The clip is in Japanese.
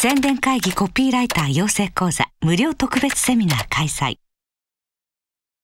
宣伝会議コピーライター養成講座無料特別セミナー開催